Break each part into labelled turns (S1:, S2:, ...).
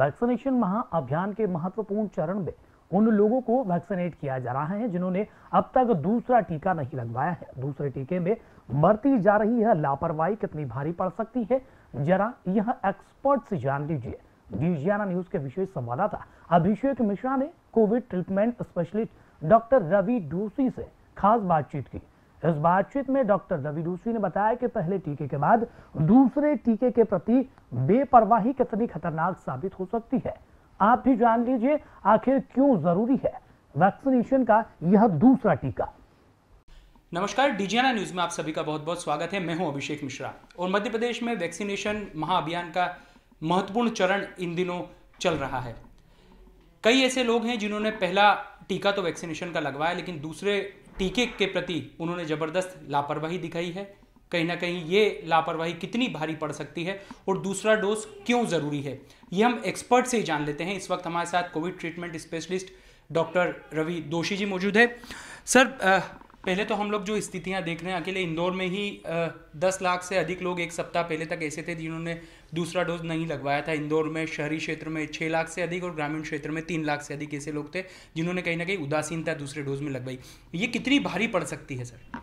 S1: Vaccination महाअभियान के महत्वपूर्ण चरण में उन लोगों को वैक्सीनेट किया जा रहा है जिन्होंने अब तक दूसरा टीका नहीं लगवाया है दूसरे टीके में मरती जा रही है लापरवाही कितनी भारी पड़ सकती है जरा यह एक्सपर्ट से जान लीजिए न्यूजियाना न्यूज के विशेष संवाददाता अभिषेक मिश्रा ने covid treatment specialist doctor Ravi Doshi से खास बातचीत की इस बातचीत में डॉक्टर रवि रूसी ने बताया कि पहले टीके के बाद दूसरे टीके के प्रति बेपरवाही कितनी खतरनाक साबित हो सकती है आप भी जान लीजिए आखिर क्यों जरूरी है वैक्सीनेशन का यह दूसरा टीका नमस्कार डीजीआना न्यूज़ में आप सभी का बहुत बहुत स्वागत है मैं हूं अभिषेक मिश्रा और मध्य प्रदेश में वैक्सीनेशन महाअभियान का महत्वपूर्ण चरण इन दिनों चल रहा है कई ऐसे लोग हैं जिन्होंने पहला टीका तो वैक्सीनेशन का लगवाया लेकिन दूसरे टीके के प्रति उन्होंने ज़बरदस्त लापरवाही दिखाई है कहीं ना कहीं ये लापरवाही कितनी भारी पड़ सकती है और दूसरा डोज क्यों ज़रूरी है ये हम एक्सपर्ट से ही जान लेते हैं इस वक्त हमारे साथ covid treatment specialist doctor Ravi Doshi ji मौजूद है सर आ, पहले तो हम लोग जो स्थितियां देख रहे हैं अकेले इंदौर में ही दस लाख से अधिक लोग एक सप्ताह पहले तक ऐसे थे जिन्होंने दूसरा डोज नहीं लगवाया था इंदौर में शहरी क्षेत्र में छः लाख से अधिक और ग्रामीण क्षेत्र में तीन लाख से अधिक ऐसे लोग थे जिन्होंने कहीं ना कहीं उदासीनता दूसरे डोज में लगवाई ये कितनी भारी पड़ सकती है सर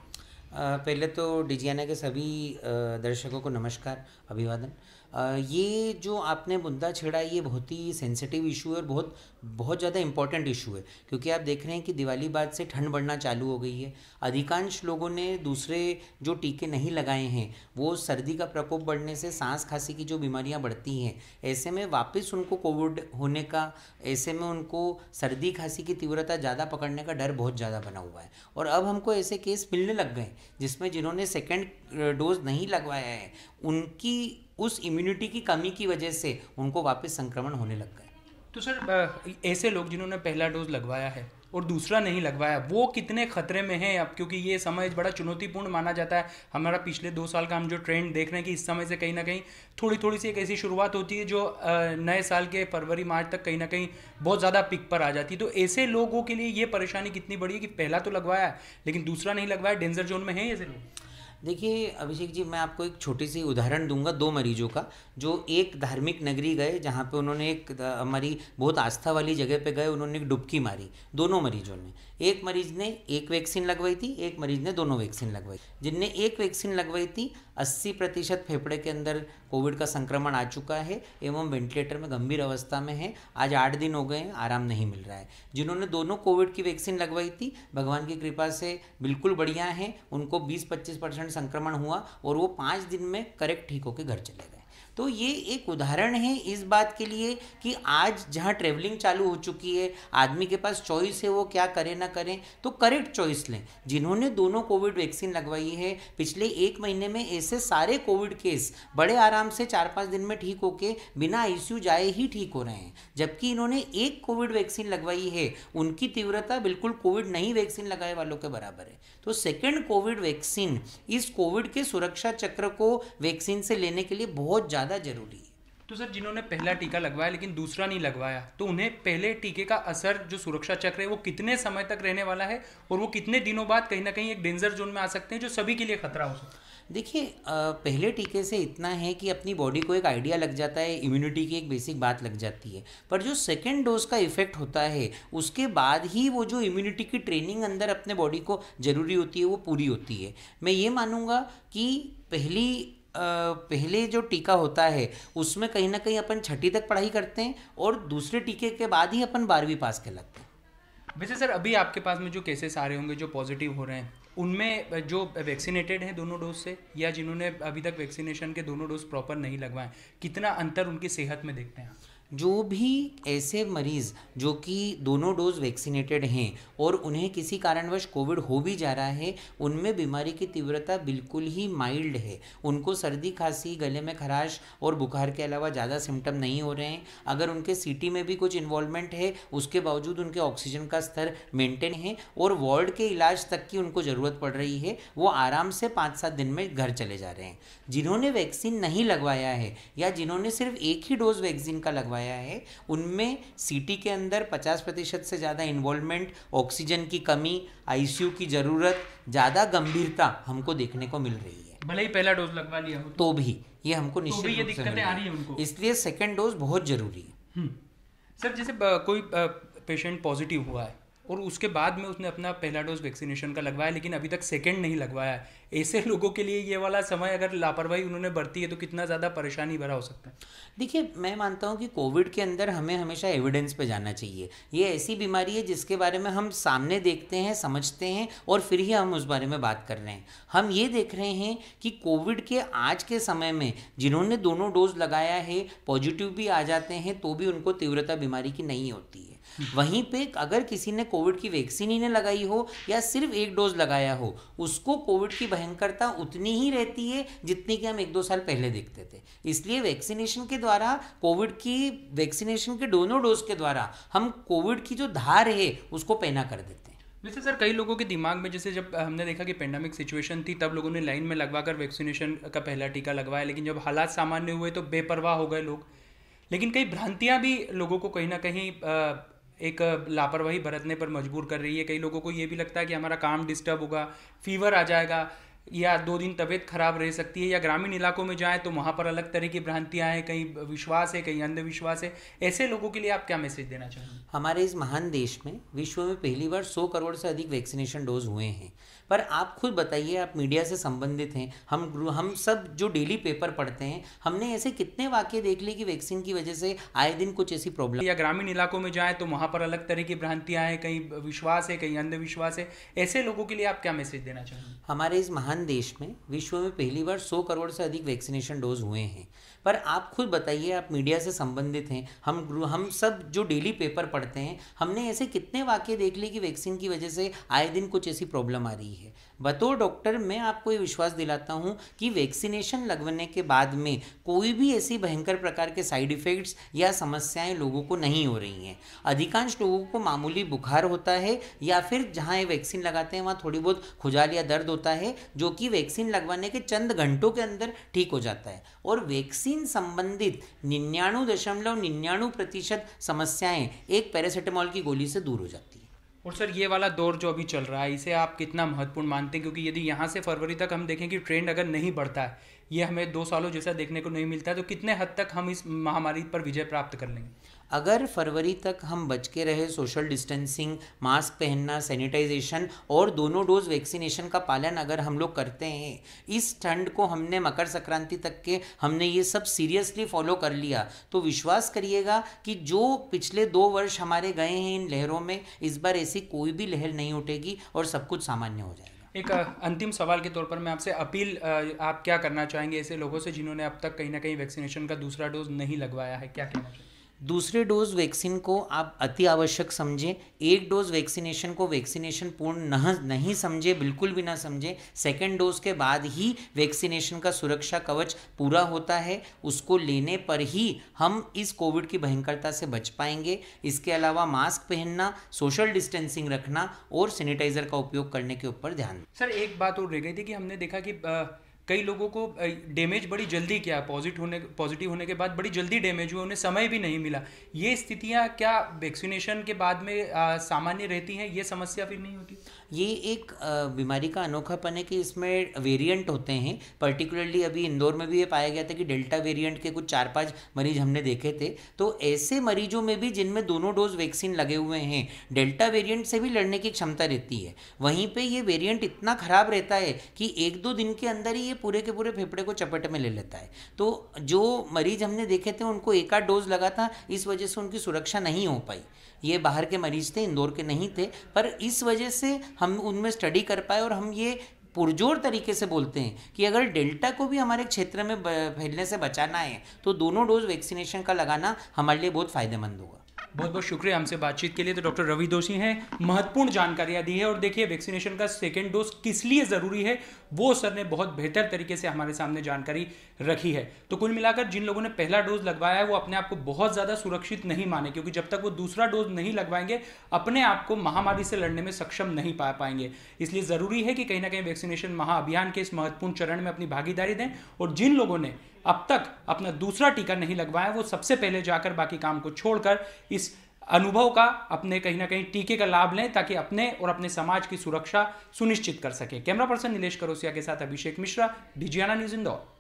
S1: पहले तो डिजियाना के
S2: सभी दर्शकों को नमस्कार अभिवादन ये जो आपने मुद्दा छेड़ा ये बहुत ही सेंसिटिव इशू है और बहुत बहुत ज़्यादा इंपॉर्टेंट इशू है क्योंकि आप देख रहे हैं कि दिवाली बाद से ठंड बढ़ना चालू हो गई है अधिकांश लोगों ने दूसरे जो टीके नहीं लगाए हैं वो सर्दी का प्रकोप बढ़ने से सांस खांसी की जो बीमारियां बढ़ती हैं ऐसे में वापस उनको कोविड होने का ऐसे में उनको सर्दी खांसी की तीव्रता ज़्यादा पकड़ने का डर बहुत ज़्यादा बना हुआ है और अब हमको ऐसे केस मिलने लग गए जिसमें जिन्होंने सेकेंड डोज नहीं लगवाया है उनकी उस इम्यूनिटी की कमी की वजह से उनको वापस संक्रमण होने लग गए
S1: तो सर ऐसे लोग जिन्होंने पहला डोज लगवाया है और दूसरा नहीं लगवाया वो कितने खतरे में हैं अब क्योंकि ये समय बड़ा चुनौतीपूर्ण माना जाता है हमारा पिछले दो साल का हम जो ट्रेंड देख रहे हैं कि इस समय से कहीं ना कहीं थोड़ी थोड़ी सी एक ऐसी शुरुआत होती है जो नए साल के फरवरी मार्च तक कहीं ना कहीं बहुत ज़्यादा पिक पर आ जाती है तो ऐसे लोगों के लिए ये परेशानी कितनी बड़ी है कि पहला तो लगवाया है लेकिन दूसरा नहीं लगवाया डेंजर जोन में है ऐसे लोग देखिए अभिषेक
S2: जी मैं आपको एक छोटी सी उदाहरण दूंगा दो मरीजों का जो एक धार्मिक नगरी गए जहाँ पे उन्होंने एक हमारी बहुत आस्था वाली जगह पे गए उन्होंने एक डुबकी मारी दोनों मरीजों ने एक मरीज ने एक वैक्सीन लगवाई थी एक मरीज ने दोनों वैक्सीन लगवाई जिनने एक वैक्सीन लगवाई थी अस्सी प्रतिशत फेफड़े के अंदर कोविड का संक्रमण आ चुका है एवं वेंटिलेटर में गंभीर अवस्था में है आज आठ दिन हो गए हैं आराम नहीं मिल रहा है जिन्होंने दोनों कोविड की वैक्सीन लगवाई थी भगवान की कृपा से बिल्कुल बढ़िया हैं उनको बीस पच्चीस परसेंट संक्रमण हुआ और वो पाँच दिन में करेक्ट ठीक होकर घर चले गए तो ये एक उदाहरण है इस बात के लिए कि आज जहाँ ट्रेवलिंग चालू हो चुकी है आदमी के पास चॉइस है वो क्या करे ना करें तो करेक्ट चॉइस लें जिन्होंने दोनों कोविड वैक्सीन लगवाई है पिछले एक महीने में ऐसे सारे कोविड केस बड़े आराम से चार पाँच दिन में ठीक होके बिना आई जाए ही ठीक हो रहे हैं जबकि इन्होंने एक कोविड वैक्सीन लगवाई है उनकी तीव्रता बिल्कुल कोविड नहीं वैक्सीन लगाए वालों के बराबर है तो सेकेंड कोविड वैक्सीन इस कोविड के सुरक्षा चक्र को वैक्सीन से लेने के लिए बहुत ज़्यादा ज़्यादा ज़रूरी है
S1: तो सर जिन्होंने पहला टीका लगवाया लेकिन दूसरा नहीं लगवाया तो उन्हें पहले टीके का असर जो सुरक्षा चक्र है वो कितने समय तक रहने वाला है और वो कितने दिनों बाद कहीं ना कहीं एक डेंजर जोन में आ सकते हैं जो सभी के लिए खतरा हो सकता है देखिए
S2: पहले टीके से इतना है कि अपनी बॉडी को एक आइडिया लग जाता है इम्यूनिटी की एक बेसिक बात लग जाती है पर जो सेकेंड डोज का इफेक्ट होता है उसके बाद ही वो जो इम्यूनिटी की ट्रेनिंग अंदर अपने बॉडी को ज़रूरी होती है वो पूरी होती है मैं ये मानूंगा कि पहली पहले जो टीका होता है उसमें कहीं ना कहीं अपन छठी तक पढ़ाई करते
S1: हैं और दूसरे टीके के बाद ही अपन बारहवीं पास के लगते हैं वैसे सर अभी आपके पास में जो केसेस आ रहे होंगे जो पॉजिटिव हो रहे हैं उनमें जो वैक्सीनेटेड हैं दोनों डोज से या जिन्होंने अभी तक वैक्सीनेशन के दोनों डोज प्रॉपर नहीं लगवाए कितना अंतर उनकी सेहत में देखते हैं
S2: जो भी ऐसे मरीज़ जो कि दोनों डोज वैक्सीनेटेड हैं और उन्हें किसी कारणवश कोविड हो भी जा रहा है उनमें बीमारी की तीव्रता बिल्कुल ही माइल्ड है उनको सर्दी खांसी गले में खराश और बुखार के अलावा ज़्यादा सिम्टम नहीं हो रहे हैं अगर उनके सीटी में भी कुछ इन्वॉल्वमेंट है उसके बावजूद उनके ऑक्सीजन का स्तर मेंटेन है और वार्ड के इलाज तक की उनको ज़रूरत पड़ रही है वो आराम से पाँच सात दिन में घर चले जा रहे हैं जिन्होंने वैक्सीन नहीं लगवाया है या जिन्होंने सिर्फ एक ही डोज वैक्सीन का लगवाया करवाया है उनमें सिटी के अंदर 50 प्रतिशत से ज़्यादा इन्वॉल्वमेंट ऑक्सीजन की कमी आईसीयू की ज़रूरत ज़्यादा गंभीरता हमको देखने को मिल रही
S1: है भले ही पहला डोज लगवा लिया हो तो भी ये हमको तो निश्चित तो से
S2: इसलिए सेकेंड डोज बहुत ज़रूरी है हम्म।
S1: सर जैसे कोई पेशेंट पॉजिटिव हुआ है और उसके बाद में उसने अपना पहला डोज वैक्सीनेशन का लगवाया लेकिन अभी तक सेकेंड नहीं लगवाया है ऐसे लोगों के लिए ये वाला समय अगर लापरवाही उन्होंने बरती है तो कितना ज़्यादा परेशानी भरा हो सकता है देखिए मैं मानता हूँ कि कोविड
S2: के अंदर हमें हमेशा एविडेंस पे जाना चाहिए ये ऐसी बीमारी है जिसके बारे में हम सामने देखते हैं समझते हैं और फिर ही हम उस बारे में बात कर रहे हैं हम ये देख रहे हैं कि कोविड के आज के समय में जिन्होंने दोनों डोज लगाया है पॉजिटिव भी आ जाते हैं तो भी उनको तीव्रता बीमारी की नहीं होती है वहीं पे अगर किसी ने कोविड की वैक्सीन ही नहीं लगाई हो या सिर्फ एक डोज लगाया हो उसको कोविड की भयंकरता उतनी ही रहती है जितनी कि हम एक दो साल पहले देखते थे इसलिए वैक्सीनेशन के द्वारा कोविड की वैक्सीनेशन के दोनों डोज के द्वारा हम कोविड की जो धार है उसको पैना कर देते हैं
S1: वैसे सर कई लोगों के दिमाग में जैसे जब हमने देखा कि पेंडेमिक सिचुएशन थी तब लोगों ने लाइन में लगवा कर वैक्सीनेशन का पहला टीका लगवाया लेकिन जब हालात सामान्य हुए तो बेपरवाह हो गए लोग लेकिन कई भ्रांतियाँ भी लोगों को कहीं ना कहीं एक लापरवाही बरतने पर मजबूर कर रही है कई लोगों को ये भी लगता है कि हमारा काम डिस्टर्ब होगा फीवर आ जाएगा या दो दिन तबीयत खराब रह सकती है या ग्रामीण इलाकों में जाएं तो वहाँ पर अलग तरह की भ्रांतियाँ हैं कहीं विश्वास है कहीं अंधविश्वास है ऐसे लोगों के लिए आप क्या मैसेज देना चाहेंगे
S2: हमारे इस महान देश में विश्व में पहली बार 100 करोड़ से अधिक वैक्सीनेशन डोज हुए हैं पर आप खुद बताइए आप मीडिया से संबंधित हैं हम हम सब जो डेली पेपर पढ़ते हैं हमने ऐसे कितने वाक्य देख लिए कि वैक्सीन की वजह से आए दिन
S1: कुछ ऐसी प्रॉब्लम या ग्रामीण इलाकों में जाएँ तो वहाँ पर अलग तरह की भ्रांतियाँ हैं कहीं विश्वास है कहीं अंधविश्वास है ऐसे लोगों के लिए आप क्या मैसेज देना चाहेंगे हमारे इस महान देश में विश्व में पहली बार
S2: सौ करोड़ से अधिक वैक्सीनेशन डोज हुए हैं पर आप खुद बताइए आप मीडिया से संबंधित हैं हम हम सब जो डेली पेपर पढ़ते हैं हमने ऐसे कितने वाक्य देख लिए कि वैक्सीन की वजह से आए दिन कुछ ऐसी प्रॉब्लम आ रही है बतौर डॉक्टर मैं आपको ये विश्वास दिलाता हूँ कि वैक्सीनेशन लगवाने के बाद में कोई भी ऐसी भयंकर प्रकार के साइड इफ़ेक्ट्स या समस्याएं लोगों को नहीं हो रही हैं अधिकांश लोगों को मामूली बुखार होता है या फिर जहाँ ये वैक्सीन लगाते हैं वहाँ थोड़ी बहुत खुजाल या दर्द होता है जो कि वैक्सीन लगवाने के चंद घंटों के अंदर ठीक हो जाता है और वैक्सीन वैक्सीन संबंधित निन्यानु दशमलव निन्यानवे प्रतिशत समस्याएं एक पैरासीटामॉल की गोली से दूर हो जाती है
S1: और सर ये वाला दौर जो अभी चल रहा है इसे आप कितना महत्वपूर्ण मानते हैं क्योंकि यदि यहाँ से फरवरी तक हम देखें कि ट्रेंड अगर नहीं बढ़ता है ये हमें दो सालों जैसा देखने को नहीं मिलता है तो कितने हद तक हम इस महामारी पर विजय प्राप्त कर लेंगे
S2: अगर फरवरी तक हम बच के रहे सोशल डिस्टेंसिंग मास्क पहनना सैनिटाइजेशन और दोनों डोज वैक्सीनेशन का पालन अगर हम लोग करते हैं इस ठंड को हमने मकर संक्रांति तक के हमने ये सब सीरियसली फॉलो कर लिया तो विश्वास करिएगा कि जो पिछले दो वर्ष हमारे गए हैं इन लहरों में इस बार ऐसी कोई भी लहर नहीं उठेगी और सब कुछ सामान्य हो जाएगा
S1: एक अंतिम सवाल के तौर पर मैं आपसे अपील आप क्या करना चाहेंगे ऐसे लोगों से जिन्होंने अब तक कहीं ना कहीं वैक्सीनेशन का दूसरा डोज नहीं लगवाया है क्या कहना चाहिए
S2: दूसरे डोज वैक्सीन को आप अति आवश्यक समझें एक डोज वैक्सीनेशन को वैक्सीनेशन पूर्ण न नहीं समझें बिल्कुल भी ना समझें सेकेंड डोज के बाद ही वैक्सीनेशन का सुरक्षा कवच पूरा होता है उसको लेने पर ही हम इस कोविड की भयंकरता से बच पाएंगे इसके अलावा मास्क पहनना सोशल डिस्टेंसिंग रखना और सैनिटाइजर का उपयोग करने के ऊपर ध्यान
S1: सर एक बात और रह गई थी कि हमने देखा कि आ... कई लोगों को डैमेज बड़ी जल्दी किया पॉजिटिव होने पॉजिटिव होने के बाद बड़ी जल्दी डैमेज हुआ उन्हें समय भी नहीं मिला ये स्थितियाँ क्या वैक्सीनेशन के बाद में सामान्य रहती हैं ये समस्या फिर नहीं
S2: होती ये एक बीमारी का अनोखापन है कि इसमें वेरिएंट होते हैं पर्टिकुलरली अभी इंदौर में भी ये पाया गया था कि डेल्टा वेरिएंट के कुछ चार पाँच मरीज हमने देखे थे तो ऐसे मरीजों में भी जिनमें दोनों डोज वैक्सीन लगे हुए हैं डेल्टा वेरिएंट से भी लड़ने की क्षमता रहती है वहीं पर ये वेरियंट इतना ख़राब रहता है कि एक दो दिन के अंदर ही ये पूरे के पूरे फेफड़े को चपेट में ले लेता है तो जो मरीज हमने देखे थे उनको एक आध डोज लगा था इस वजह से उनकी सुरक्षा नहीं हो पाई ये बाहर के मरीज थे इंदौर के नहीं थे पर इस वजह से हम उनमें स्टडी कर पाए और हम ये पुरजोर तरीके से बोलते हैं कि अगर डेल्टा को भी हमारे क्षेत्र में फैलने से बचाना है तो दोनों डोज वैक्सीनेशन का लगाना हमारे लिए बहुत फ़ायदेमंद होगा
S1: बहुत बहुत शुक्रिया हमसे बातचीत के लिए तो डॉक्टर रवि दोषी हैं महत्वपूर्ण जानकारियां दी है और देखिए वैक्सीनेशन का सेकेंड डोज किस लिए ज़रूरी है वो सर ने बहुत बेहतर तरीके से हमारे सामने जानकारी रखी है तो कुल मिलाकर जिन लोगों ने पहला डोज लगवाया है वो अपने आप को बहुत ज़्यादा सुरक्षित नहीं माने क्योंकि जब तक वो दूसरा डोज नहीं लगवाएंगे अपने आप को महामारी से लड़ने में सक्षम नहीं पा पाएंगे इसलिए ज़रूरी है कि कहीं ना कहीं वैक्सीनेशन महाअभियान के इस महत्वपूर्ण चरण में अपनी भागीदारी दें और जिन लोगों ने अब तक अपना दूसरा टीका नहीं लगवाया वो सबसे पहले जाकर बाकी काम को छोड़कर इस अनुभव का अपने कहीं ना कहीं टीके का लाभ लें ताकि अपने और अपने समाज की सुरक्षा सुनिश्चित कर सके कैमरा पर्सन नीलेष करोसिया के साथ अभिषेक मिश्रा डिजियाना न्यूज इंदौर